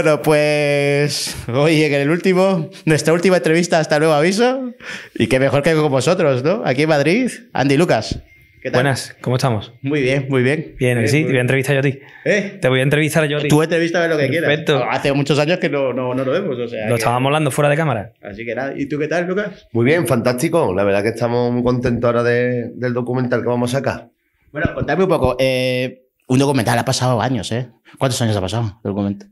Bueno, pues oye, que en el último, nuestra última entrevista, hasta luego aviso. Y qué mejor que con vosotros, ¿no? Aquí en Madrid, Andy Lucas. ¿Qué Buenas, ¿cómo estamos? Muy bien, muy bien. Bien, sí, te voy a entrevistar yo a ti. ¿Eh? Te voy a entrevistar yo a ti. Tú entrevista lo que Perfecto. Hace muchos años que no, no, lo vemos. O sea, lo estábamos hablando fuera de cámara. Así que nada. ¿Y tú qué tal, Lucas? Muy bien, fantástico. La verdad que estamos muy contentos ahora del documental que vamos a sacar. Bueno, contadme un poco. Eh, un documental ha pasado años, ¿eh? ¿Cuántos años ha pasado?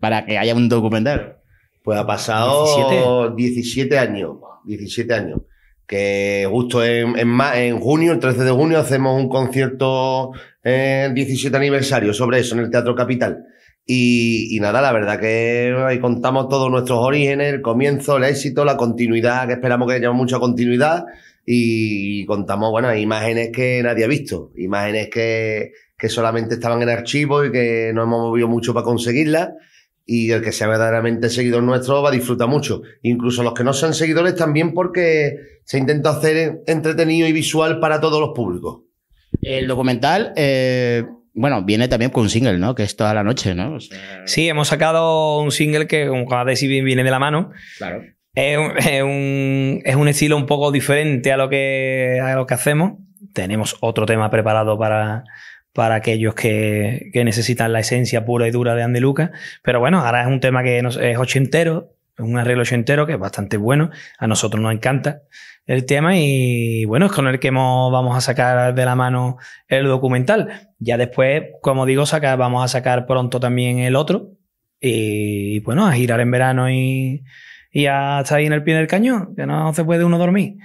Para que haya un documental. Pues ha pasado 17, años. 17 años. Que justo en, en, junio, el 13 de junio, hacemos un concierto en eh, 17 aniversario sobre eso en el Teatro Capital. Y, y, nada, la verdad que ahí contamos todos nuestros orígenes, el comienzo, el éxito, la continuidad, que esperamos que haya mucha continuidad. Y contamos, bueno, imágenes que nadie ha visto, imágenes que, que solamente estaban en archivo y que no hemos movido mucho para conseguirla Y el que sea verdaderamente seguidor nuestro va a disfrutar mucho. Incluso los que no sean seguidores también porque se intenta hacer entretenido y visual para todos los públicos. El documental, eh, bueno, viene también con un single, ¿no? Que es toda la noche, ¿no? Sí, hemos sacado un single que, como cada viene de la mano. Claro. Es un, estilo un poco diferente a lo que, a lo que hacemos. Tenemos otro tema preparado para, para aquellos que, necesitan la esencia pura y dura de Andy Pero bueno, ahora es un tema que es ochentero, un arreglo ochentero que es bastante bueno. A nosotros nos encanta el tema y bueno, es con el que vamos a sacar de la mano el documental. Ya después, como digo, saca, vamos a sacar pronto también el otro y bueno, a girar en verano y, y a estar ahí en el pie del cañón, que no se puede uno dormir.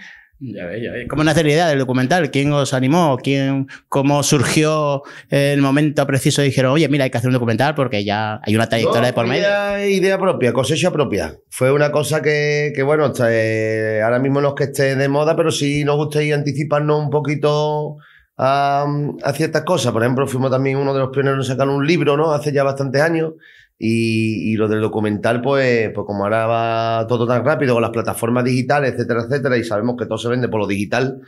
Ya ya ¿Cómo nace la idea del documental? ¿Quién os animó? ¿Quién, ¿Cómo surgió el momento preciso? Dijeron, oye, mira, hay que hacer un documental porque ya hay una trayectoria de por medio. Idea, propia, cosecha propia. Fue una cosa que, que bueno, eh, ahora mismo no es que esté de moda, pero sí nos ir anticiparnos un poquito a, ciertas cosas. Por ejemplo, fuimos también uno de los pioneros en sacar un libro, ¿no? Hace ya bastantes años, y, lo del documental, pues, pues como ahora va todo tan rápido con las plataformas digitales, etcétera, etcétera, y sabemos que todo se vende por lo digital,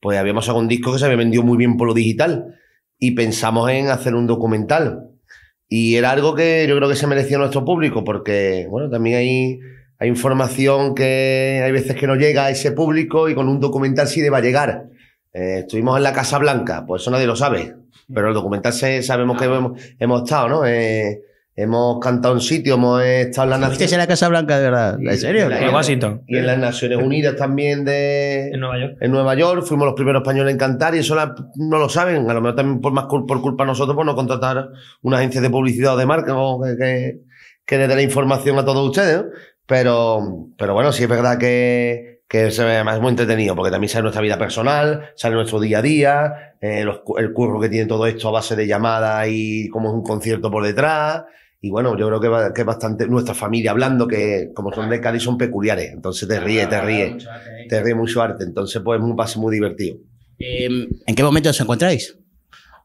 pues habíamos sacado un disco que se había vendido muy bien por lo digital y pensamos en hacer un documental. Y era algo que yo creo que se merecía nuestro público porque, bueno, también hay, hay información que hay veces que no llega a ese público y con un documental sí le llegar. Eh, estuvimos en la Casa Blanca, pues eso nadie lo sabe, mm. pero el documental sabemos que ah. hemos, estado, ¿no? Eh, Hemos cantado en sitio, hemos estado en la en la Casa Blanca, de verdad. ¿En serio? En, Y en las Naciones Unidas también de... En Nueva York. En Nueva York. Fuimos los primeros españoles en cantar y eso no lo saben. A lo mejor también por, por culpa de nosotros por no contratar una agencia de publicidad o de marca que, que, le dé la información a todos ustedes. Pero, bueno, sí es verdad que, que se ve muy entretenido, porque también sale nuestra vida personal, sale nuestro día a día, eh, el curro que tiene todo esto a base de llamadas y como es un concierto por detrás, y bueno, yo creo que, es bastante nuestra familia hablando, que como son de Cali, son peculiares, entonces te ah, ríe, te ríe, te ríe mucho arte, ¿eh? entonces pues es un pase muy divertido. Em, ¿En qué momento os encontráis?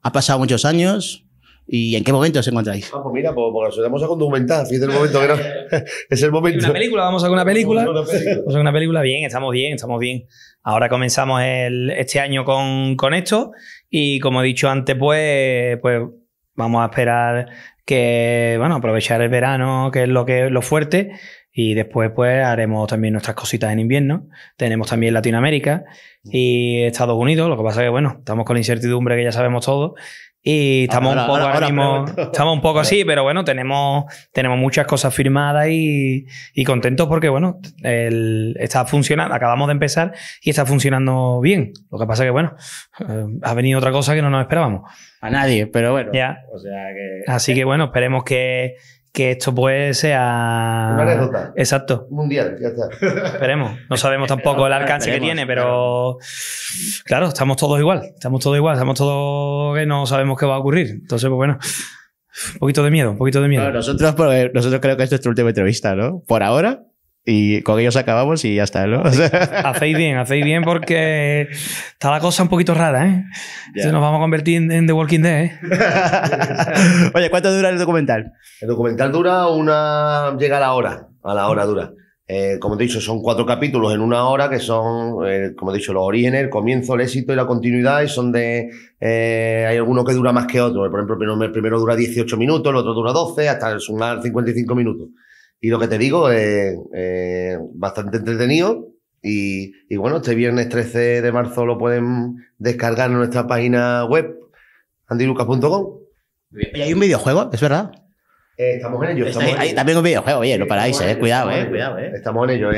Ha pasado muchos años, ¿Y en qué momento os encontráis? Ah, pues mira, pues, porque nos vamos a documentar. Fíjate el momento que es el momento. Una película, vamos a una película. Vamos a una película. una película. Bien, estamos bien, estamos bien. Ahora comenzamos este año con, esto. Y como he dicho antes, pues, pues vamos a esperar que, bueno, aprovechar el verano, que es lo que lo fuerte, y después, pues, haremos también nuestras cositas en invierno. Tenemos también Latinoamérica y Estados Unidos. Lo que pasa es que, bueno, estamos con la incertidumbre que ya sabemos todo Y estamos un poco estamos un poco así, pero bueno, tenemos, tenemos muchas cosas firmadas y, contentos porque, bueno, está funcionando, acabamos de empezar y está funcionando bien. Lo que pasa es que, bueno, eh, ha venido otra cosa que no nos esperábamos. A nadie, pero bueno. Así que, bueno, esperemos que, que esto pues sea... Una Exacto. Mundial, ya está. Esperemos. No sabemos tampoco el alcance que tiene, pero claro, estamos todos igual. Estamos todos igual. Estamos todos que no sabemos qué va a ocurrir. Entonces, pues bueno. Un poquito de miedo, un poquito de miedo. Claro, nosotros, pues, nosotros creo que esto es tu última entrevista, ¿no? Por ahora, y con ellos acabamos y ya está, ¿no? Hacéis bien, hacéis bien porque está la cosa un poquito rara, ¿eh? Nos vamos a convertir en, The Walking Dead, ¿eh? Oye, ¿cuánto dura el documental? El documental dura una... llega a la hora, a la hora dura. Eh, como te he dicho, son cuatro capítulos en una hora que son, eh, como he dicho, los orígenes, el comienzo, el éxito y la continuidad. Y son de. Eh, hay alguno que dura más que otro. Por ejemplo, el primero, el primero dura 18 minutos, el otro dura 12, hasta sumar 55 minutos. Y lo que te digo es eh, bastante entretenido. Y, bueno, este viernes 13 de marzo lo pueden descargar en nuestra página web, andilucas.com. Y hay un videojuego, es verdad. Eh, estamos en ello. hay, también un videojuego, oye, no paráis, eh, cuidado, cuidado, eh. Estamos en ello.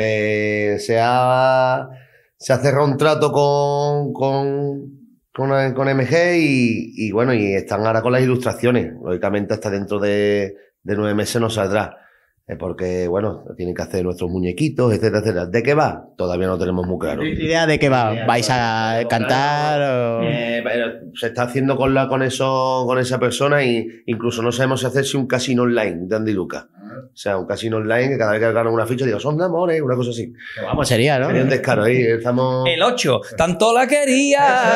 se, ha, se ha cerrado un trato con, con, con, MG y, bueno, y están ahora con las ilustraciones. Lógicamente hasta dentro de, de nueve meses nos saldrá porque, bueno, tienen que hacer nuestros muñequitos, etcétera, etcétera. ¿De qué va? Todavía no tenemos muy claro. idea de qué va? ¿Vais a cantar? Eh, se está haciendo con, la, con, eso, con esa persona y incluso no sabemos si hacer si un casino online de Andy Lucas. O sea, un casino online que cada vez que gano una ficha digo, son de amores, una cosa así. Pero vamos, sería, ¿no? Sería un descaro ahí, estamos... El 8, tanto la quería.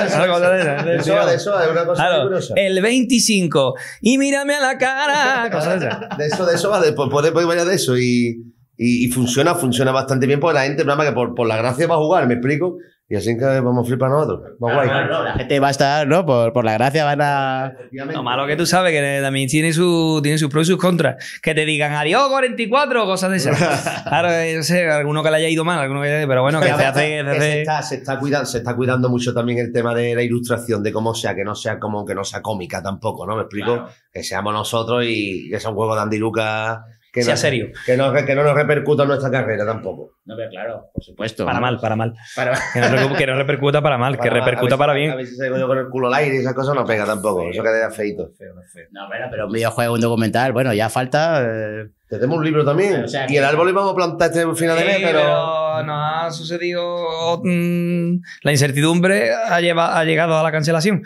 de eso, es una cosa claro, El 25, y mírame a la cara. De eso, de eso, vale, podéis pues vaya de eso y... Y, y, funciona, funciona bastante bien porque la gente, programa que por, por la gracia va a jugar, ¿me explico? Y así que vamos a flipar nosotros. la gente va a estar, ¿no? Por, la gracia van a. Lo malo que tú sabes que también tiene, su, tiene sus pros y sus contras. Que te digan adiós 44 cosas de esas. claro, yo sé, alguno que le haya ido mal, alguno que pero bueno, que se hace. Se, está, cuidando, se está cuidando mucho también el tema de la ilustración, de cómo sea, que no sea como que no sea cómica tampoco, ¿no? ¿Me explico? Que seamos nosotros y que sea un juego de Andy Lucas que sea no, serio. Que no, que no nos repercuta en nuestra carrera tampoco. No, pero claro, por supuesto. Para mal, para mal. Que, no, que, repercuta para mal, que repercuta para bien. A veces se yo con el culo al aire y esas cosas no pega tampoco. Eso queda feito. Feo, feo. No, pero, un videojuego, un documental, bueno, ya falta. Eh. Tenemos un libro también. y el árbol lo vamos a plantar este final de mes, pero... no ha sucedido. Mm, la incertidumbre ha, ha llegado a la cancelación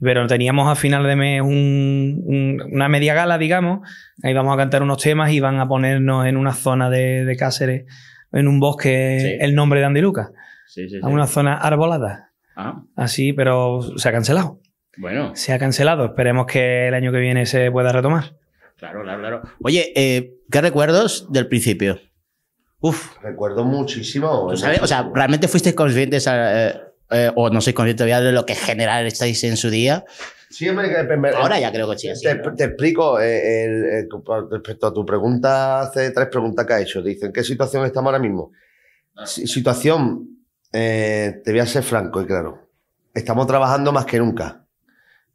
pero teníamos a final de mes una media gala, digamos, ahí vamos a cantar unos temas y van a ponernos en una zona de, Cáceres, en un bosque, el nombre de Andiluca. sí, sí, a una zona arbolada. Ah. Así, pero se ha cancelado. Bueno. Se ha cancelado, esperemos que el año que viene se pueda retomar. Claro, claro, claro. Oye, eh, ¿qué recuerdos del principio? Uf. Recuerdo muchísimo. O sea, ¿realmente fuiste conscientes a, eh, eh, o no sois conscientes todavía de lo que general estáis en su día. Sí, que Ahora ya creo que sí. te, explico eh, eh, respecto a tu pregunta, hace tres preguntas que ha hecho. Dicen, ¿qué situación estamos ahora mismo? situación, te voy a ser franco y claro. Estamos trabajando más que nunca.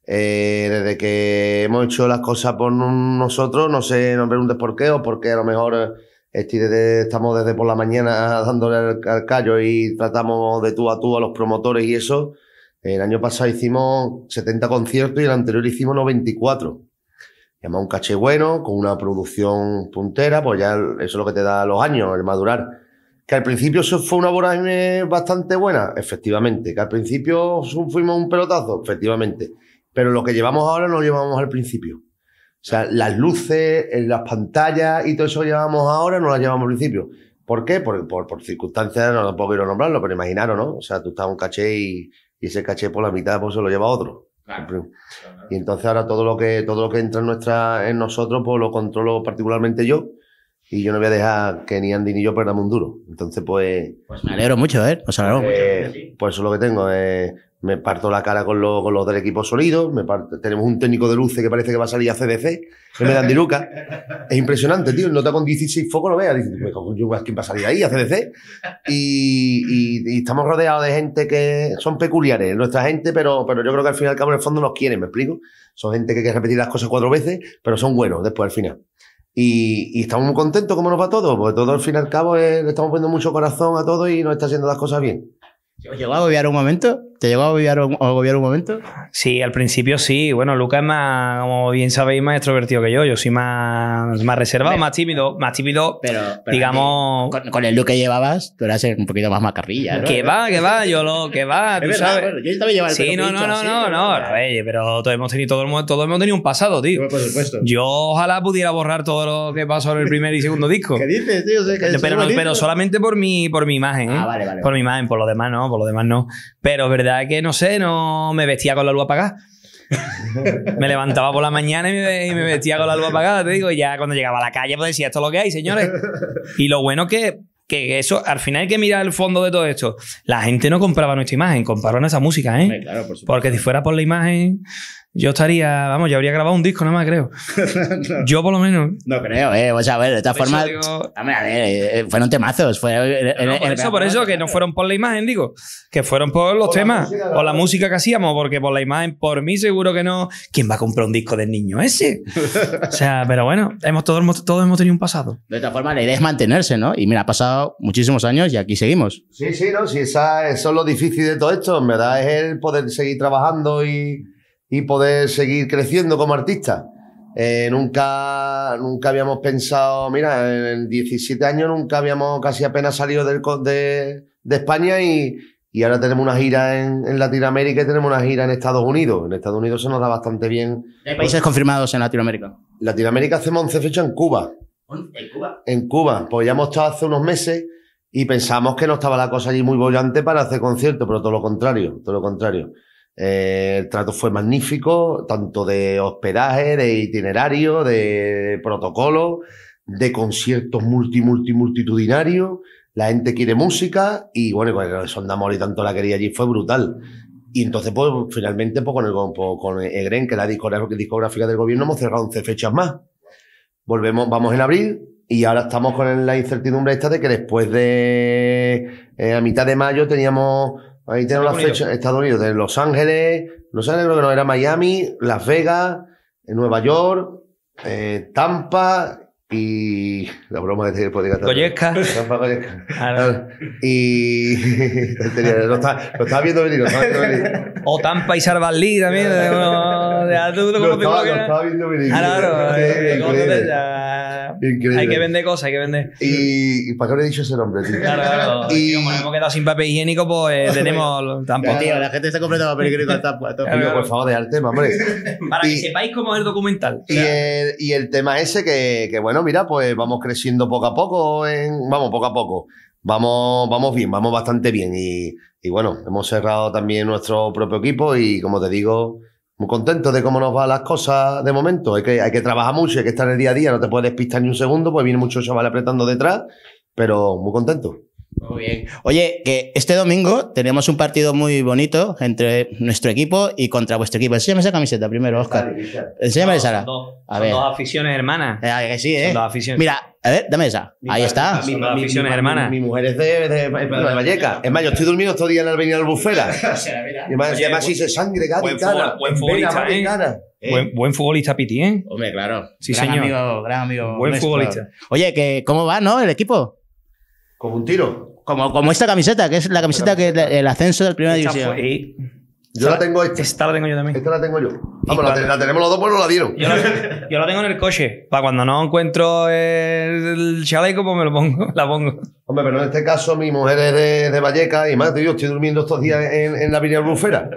desde que hemos hecho las cosas por nosotros, no sé, no preguntes por qué o porque a lo mejor desde, estamos desde por la mañana dándole al, callo y tratamos de tú a tú a los promotores y eso. El año pasado hicimos 70 conciertos y el anterior hicimos 94. Llama un caché bueno, con una producción puntera, pues ya eso es lo que te da los años, el madurar. Que al principio fue una vorágine bastante buena, efectivamente. Que al principio fuimos un pelotazo, efectivamente. Pero lo que llevamos ahora no lo llevamos al principio. O sea, las luces, eh, las pantallas y todo eso que llevamos ahora no las llevamos al principio. ¿Por qué? Por, por, circunstancias, no, lo puedo ir a nombrarlo, pero imaginaros, ¿no? O sea, tú estás un caché y, ese caché por la mitad pues, se lo lleva otro. Y entonces ahora todo lo que, todo lo que entra en, nosotros pues lo controlo particularmente yo. Y yo no voy a dejar que ni Andy ni yo perdamos un duro. Entonces, pues. Pues me alegro mucho, ¿eh? me alegro eh, mucho. Pues eso es lo que tengo. Eh, me parto la cara con, los del equipo sonido. tenemos un técnico de luces que parece que va a salir a CDC. Que me dan de Luca. Es impresionante, tío. no Nota con 16 focos, lo veas. Dices, ¿quién va a salir ahí a CDC? Y, estamos rodeados de gente que son peculiares. Nuestra gente, pero, pero yo creo que al final, al cabo, en el fondo nos quieren, ¿me explico? Son gente que quiere repetir las cosas cuatro veces, pero son buenos después al final. Y, estamos muy contentos como nos va todo, porque todo al fin y al cabo le estamos poniendo mucho corazón a todo y nos está haciendo las cosas bien. Oye, llegado a un momento. ¿Te llegó a un, momento? Sí, al principio sí. Bueno, Luca es más, como bien sabéis, más extrovertido que yo. Yo soy más, más reservado, más tímido, más tímido, pero, digamos... Con, el look que llevabas, tú eras un poquito más macarrilla, Que va, que va, yo lo... Que va, tú sabes. yo también llevaba el Sí, no, no, no, no, no, pero todos hemos tenido, todo, hemos tenido un pasado, tío. Por supuesto. Yo ojalá pudiera borrar todo lo que pasó en el primer y segundo disco. ¿Qué dices, tío? pero, solamente por mi, por mi imagen, Ah, ¿eh? vale, vale. Por mi imagen, por lo demás no, por lo demás no. Pero verdad que no sé, no me vestía con la luz apagada. me levantaba por la mañana y me, vestía con la luz apagada, te digo, ya cuando llegaba a la calle pues decía, esto es lo que hay, señores. Y lo bueno que, que eso, al final hay que mirar el fondo de todo esto. La gente no compraba nuestra imagen, compraron esa música, ¿eh? Claro, por Porque si fuera por la imagen yo estaría, vamos, yo habría grabado un disco nada más, creo. Yo por lo menos. No creo, eh. O sea, a ver, de esta forma. Eh, eh, fueron temazos. por eso, por eso, que no fueron por la imagen, digo. Que fueron por los temas. Por o la música que hacíamos, porque por la imagen, por mí seguro que no. ¿Quién va a comprar un disco del niño ese? o sea, pero bueno, hemos, todos, todos hemos tenido un pasado. De esta forma, la idea es mantenerse, ¿no? Y mira, ha pasado muchísimos años y aquí seguimos. Sí, sí, no, sí, eso es lo difícil de todo esto, en verdad, es el poder seguir trabajando y y poder seguir creciendo como artista. Eh, nunca, nunca habíamos pensado, mira, en 17 años nunca habíamos casi apenas salido de, España y, ahora tenemos una gira en, Latinoamérica y tenemos una gira en Estados Unidos. En Estados Unidos se nos da bastante bien. ¿Hay países confirmados en Latinoamérica? Latinoamérica hacemos 11 fechas en Cuba. ¿En Cuba? En Cuba. Pues ya hemos estado hace unos meses y pensamos que no estaba la cosa allí muy bollante para hacer conciertos, pero todo lo contrario, todo lo contrario. Eh, el trato fue magnífico, tanto de hospedaje, de itinerario, de protocolo, de conciertos multi, multi, multitudinarios. La gente quiere música y bueno, con el Son de Amor y tanto la quería allí fue brutal. Y entonces, pues finalmente, pues, con, el, pues, con EGREN, que es la discográfica del gobierno, hemos cerrado 11 fechas más. Volvemos, vamos en abril y ahora estamos con la incertidumbre esta de que después de eh, a mitad de mayo teníamos Ahí tenemos fecha fechas. Estados Unidos, de Los Ángeles, Los Ángeles creo que no era Miami, Las Vegas, eh, Nueva York, eh, Tampa y la broma de te podía estar Goyesca. Ah, ah, y lo, está, estaba viendo venir, lo estaba viendo venir. O Tampa y Sarbalí también. No, ya, lo, estaba, lo viendo venir. Ah, claro, increíble. Eh, hay que vender cosas, hay que vender. ¿Y, para qué le he dicho ese nombre? Tío? Claro, claro. Y como hemos quedado sin papel higiénico, pues eh, tenemos tampoco la gente está comprado papel higiénico por favor, dejar el tema, hombre. Para que sepáis cómo es el documental. Y, el, tema ese que bueno, mira, pues vamos creciendo poco a poco, en, vamos, poco a poco. Vamos, vamos bien, vamos bastante bien. Y, bueno, hemos cerrado también nuestro propio equipo y como te digo, muy contento de cómo nos van las cosas de momento. Hay que, hay que trabajar mucho, hay que estar en el día a día, no te puedes pistar ni un segundo, pues viene mucho chaval apretando detrás, pero muy contento. Muy bien. Oye, que este domingo tenemos un partido muy bonito entre nuestro equipo y contra vuestro equipo. Enséñame esa camiseta primero, Oscar. Enséñame esa. Son, dos, dos aficiones hermanas. Ah, que sí, ¿eh? dos aficiones. Mira, a ver, dame esa. Ahí está. aficiones hermanas. Mi, mujer es de, de, Valleca. Es más, yo estoy durmiendo todo el día en la avenida Albufera. y además, además buen, sangre gato Buen, cara. buen futbolista, ¿eh? eh. Buen, futbolista Piti, ¿eh? Hombre, claro. Sí, gran Amigo, gran amigo. Buen futbolista. Oye, que, ¿cómo va, no, el equipo? Como un tiro. Como, como esta camiseta, que es la camiseta que el ascenso del primera división. Yo la tengo esta. Esta la tengo yo también. Esta la tengo yo. Vamos, ah, pues la, la tenemos los dos, pues no la dieron. Yo la, tengo en el coche. Para cuando no encuentro el chaleco, pues me lo pongo. La pongo. Hombre, pero en este caso mi mujer es de, de Valleca y más, yo estoy durmiendo estos días en, en la Villa blufera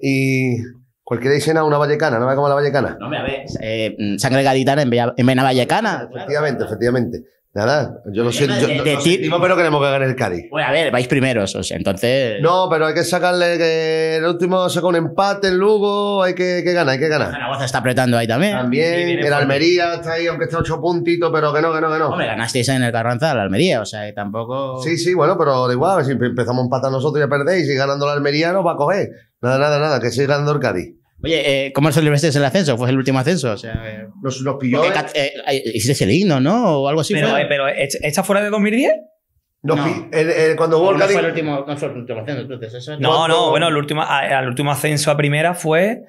Y cualquiera dice una vallecana, no me como la vallecana. No, me a ver, eh, mm, sangre gaditana en, en Vena Vallecana. Efectivamente, efectivamente. Nada, yo lo eh, siento. Eh, yo, pero queremos que gane el Cádiz. Bueno, a ver, vais primeros, o sea, entonces. No, pero hay que sacarle. Que el último saca un empate el Lugo, hay que, ganar, hay que ganar. Zaragoza está apretando ahí también. También, el Almería está ahí, aunque está ocho puntitos, pero que no, que no, que no. Hombre, ganasteis en el Carranza la Almería, o sea, que tampoco. Sí, sí, bueno, pero igual, si empezamos a empatar nosotros ya perdéis, y ganando la Almería no va a coger. Nada, nada, nada, que siga ganando el Cádiz. Oye, eh, ¿cómo es el ascenso? ¿Fue el último ascenso? O sea, eh, los, los pilló. Eh, eh, hiciste el himno, ¿no? O algo así. Pero, pero ¿esta fuera de 2010? No, no. cuando hubo fue el último, ascenso, entonces. Eso no, no, bueno, el último, último ascenso a primera fue.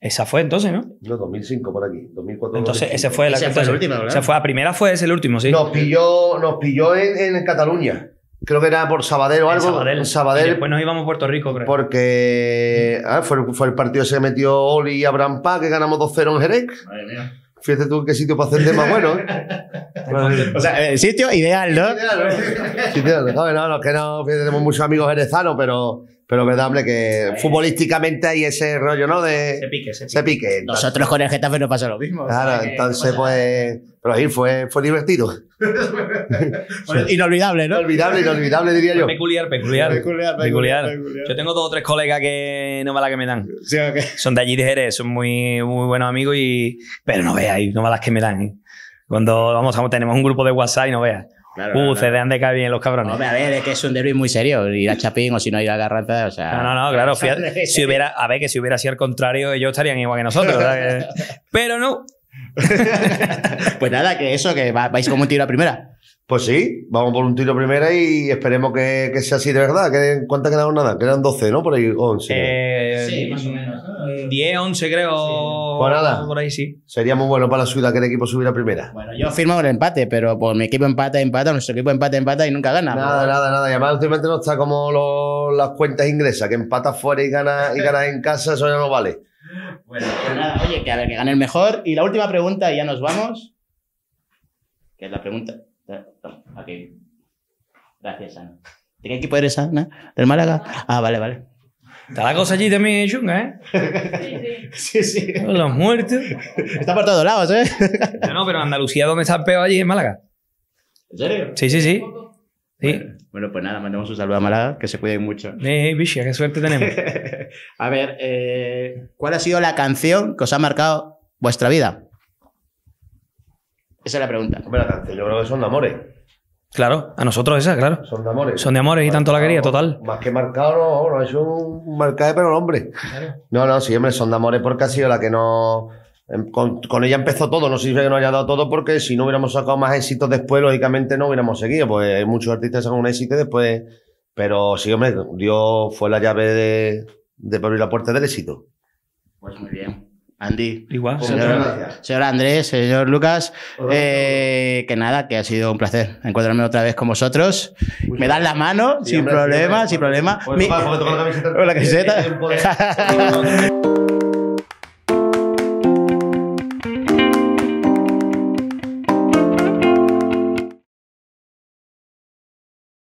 Esa fue entonces, ¿no? No, 2005 por aquí, 2004. Entonces, esa ese fue, la, ese fue el último, ¿verdad? fue, a primera fue, ese el último, sí. Nos pilló, nos pilló en, en Cataluña. Creo que era por Sabadell o algo. Sabadell. Sabadell. nos íbamos a Puerto Rico, creo. Porque ah, fue, fue, el partido ese que metió Oli y Abraham Pá, que ganamos 2-0 en Jerez. Fíjate tú en qué sitio para más bueno. ¿eh? o sea, el eh, sitio ideal, ¿no? Ideal, ¿eh? ¿eh? ¿no? no, no, que no, tenemos muchos amigos jerezanos, pero pero verdad, que futbolísticamente hay ese rollo, ¿no? De, se pique, se pique. Nosotros con el Getafe nos pasa lo mismo. Claro, entonces pues... Pero ahí fue, fue divertido. inolvidable, ¿no? Inolvidable, inolvidable diría yo. Peculiar peculiar. Peculiar, peculiar, Yo tengo dos o tres colegas que no me las que me dan. Son de allí de Jerez, son muy, muy buenos amigos y... Pero no veas, no me las que me dan. ¿eh? Cuando, vamos, tenemos un grupo de WhatsApp y no veas. Uy, uh, se dejan de caer bien los cabrones. Hombre, a ver, es que es un derby muy serio. Ir a Chapín o si no ir a Garranta, No, no, no, claro. si hubiera, a ver, que si hubiera sido al contrario, ellos estarían igual que nosotros. ¿verdad? Pero no. pues nada, que eso, que vais como un tiro a primera. Pues sí, vamos por un tiro primera y esperemos que, sea así de verdad. ¿Cuántas quedaron nada? Quedan 12, ¿no? Por ahí 11. Eh, sí, más o menos. 10, 11 eh, creo. Pues nada. Por ahí sí. Sería muy bueno para la ciudad que el equipo subiera primera. Bueno, yo firmo el empate, pero por pues mi equipo empata, empata, nuestro equipo empata, empata y nunca gana. Nada, nada, nada. Y además últimamente no está como las cuentas ingresas, que empatas fuera y ganas y ganas en casa, eso ya no vale. Bueno, pues nada, oye, que a que gane el mejor. Y la última pregunta y ya nos vamos. Que es la pregunta Ok. Gracias, Ana. ¿De qué equipo eres, Ana? ¿Del Málaga? Ah, vale, vale. Está la cosa allí también eh, chunga, ¿eh? Sí, sí. sí. Los muertos. Está por todos lados, ¿eh? No, no, pero Andalucía, ¿dónde está el peor allí en Málaga? ¿En serio? Sí, sí, sí. sí. Bueno, pues nada, mandamos un saludo a Málaga, que se cuiden mucho. Eh, bicha, eh, qué suerte tenemos. a ver, eh, ¿cuál ha sido la canción que os ha marcado vuestra vida? Esa es la pregunta. canción, yo creo que son los amores. Claro, a nosotros esa, claro. Son de amores. Son de amores y tanto la quería, total. Más que marcado, no, no es un marcado, pero hombre. Claro. No, no, sí, hombre, son de amores porque ha sido la que no. Em, con, ella empezó todo, no sirve que no haya dado todo porque si no hubiéramos sacado más éxitos después, lógicamente no hubiéramos seguido, pues hay muchos artistas sacan un éxito después, pero sí, hombre, Dios fue la llave de, de abrir la puerta del éxito. Pues muy bien. Andy. Igual. Señor, Andrés, señor Lucas, que nada, que ha sido un placer encontrarme otra vez con vosotros. me dan la mano, sin, problemas, problema, sin problema, camiseta.